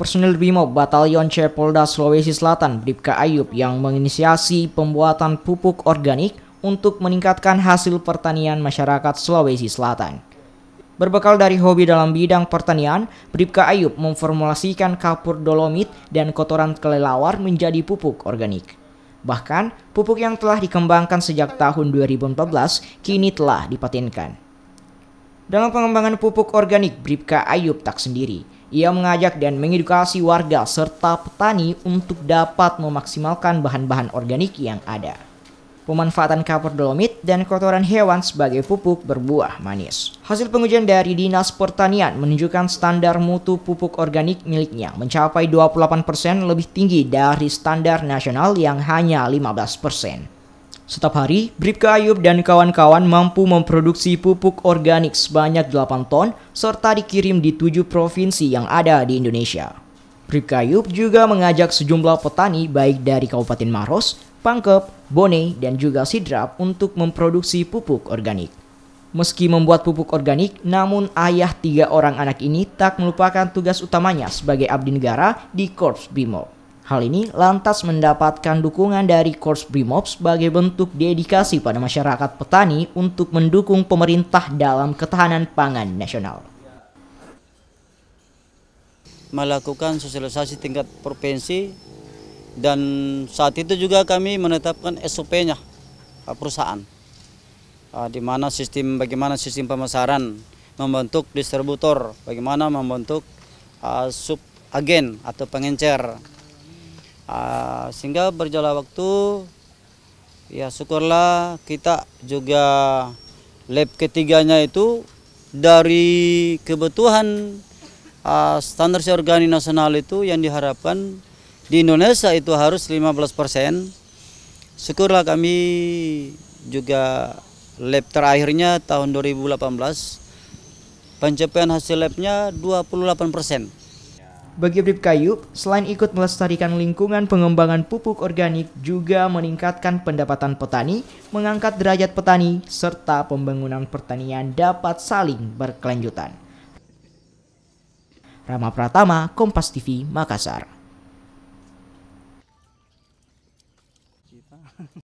Personel Bimo Batalion Cepolda Sulawesi Selatan Bripka Ayub yang menginisiasi pembuatan pupuk organik untuk meningkatkan hasil pertanian masyarakat Sulawesi Selatan. Berbekal dari hobi dalam bidang pertanian, Bripka Ayub memformulasikan kapur dolomit dan kotoran kelelawar menjadi pupuk organik. Bahkan, pupuk yang telah dikembangkan sejak tahun 2014 kini telah dipatenkan. Dalam pengembangan pupuk organik, Bripka Ayub tak sendiri. Ia mengajak dan mengedukasi warga serta petani untuk dapat memaksimalkan bahan-bahan organik yang ada. Pemanfaatan kapur dolomit dan kotoran hewan sebagai pupuk berbuah manis. Hasil pengujian dari Dinas Pertanian menunjukkan standar mutu pupuk organik miliknya mencapai 28% lebih tinggi dari standar nasional yang hanya 15%. Setiap hari, Bribka Ayub dan kawan-kawan mampu memproduksi pupuk organik sebanyak 8 ton serta dikirim di tujuh provinsi yang ada di Indonesia. Bribka Ayub juga mengajak sejumlah petani baik dari Kabupaten Maros, Pangkep, Bone, dan juga Sidrap untuk memproduksi pupuk organik. Meski membuat pupuk organik, namun ayah tiga orang anak ini tak melupakan tugas utamanya sebagai abdi negara di Korps Bimob. Hal ini lantas mendapatkan dukungan dari Korps Brimob sebagai bentuk dedikasi pada masyarakat petani untuk mendukung pemerintah dalam ketahanan pangan nasional. Melakukan sosialisasi tingkat provinsi dan saat itu juga kami menetapkan SOP-nya eh, perusahaan. Eh, di mana sistem bagaimana sistem pemasaran membentuk distributor, bagaimana membentuk eh, sub agen atau pengencer Ah, sehingga berjalan waktu ya syukurlah kita juga lab ketiganya itu dari kebutuhan uh, standar organik nasional itu yang diharapkan di Indonesia itu harus 15 persen. Syukurlah kami juga lab terakhirnya tahun 2018 pencapaian hasil labnya 28 persen. Bagi Brip Kayub, selain ikut melestarikan lingkungan pengembangan pupuk organik juga meningkatkan pendapatan petani, mengangkat derajat petani, serta pembangunan pertanian dapat saling berkelanjutan. Rama Pratama, Kompas TV, Makassar.